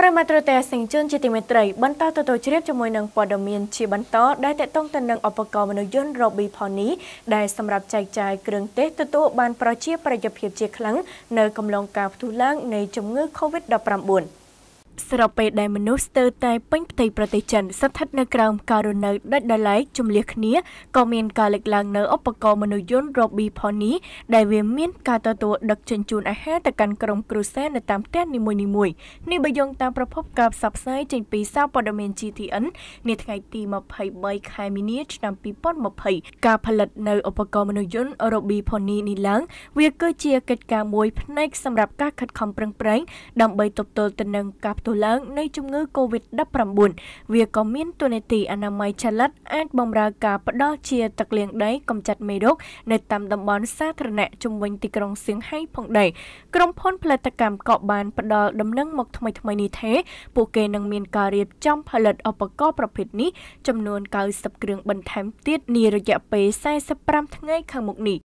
ប្រិមត្តរទេសសិង្ហជនជាទីមេត្រីបន្តទទួលជ្រាបជាមួយនឹងព័ត៌មានជាបន្តដែលតកតងទៅនឹងឧបករណ៍មនុស្សយន្ត Robi Pony ដែលសម្រាប់ចែកចាយគ្រឿងទេសទទួលបានប្រជាប្រិយភាពជាខ្លាំងនៅកំឡុងការផ្ទុះឡើងនៃជំងឺ Covid-19 ស្របពេលដែលមនុស្សស្ទើរតែពេញផ្ទៃប្រទេសចិនស្ថិតនៅក្រោមការរស់នៅដាច់ដោយឡែកជំលះគ្នាក៏មានការលើកឡើងនៅឧបករណ៍មនុស្សយន្ត Robi Pony ដែលវាមានការទទួលដឹកជញ្ជូនអាហារទៅកាន់ក្រុមគ្រួសារនៅតាមផ្ទះនីមួយៗនេះបើយោងតាមប្រភពការផ្សព្វផ្សាយចេញពីសារព័ត៌មាន GTN នាថ្ងៃទី23ខែមីនាឆ្នាំ2020ការផលិតនៅឧបករណ៍មនុស្សយន្ត Robi Pony នេះឡើងវាគឺជាកិច្ចការមួយផ្នែកសម្រាប់ការខិតខំប្រឹងប្រែងដើម្បីទប់ទល់ទៅនឹងការទូឡើងនៃជំងឺ Covid-19 វាក៏មានទូនាទីអនាម័យចល័តអាចបម្រើការផ្ដល់ជាទឹកលាងដីកម្ចាត់មេរោគនៅតាមតំបន់សាធារណៈជុំវិញទីក្រុងសៀងហៃផងដែរក្រុមហ៊ុនផលិតកម្មក៏បានផ្ដល់ដំណឹងមកថ្មីថ្មីនេះថាពួកគេនឹងមានការរៀបចំផលិតឧបករណ៍ប្រភេទនេះចំនួន90គ្រឿងបន្ថែមទៀតនារយៈពេល45ថ្ងៃខាងមុខនេះ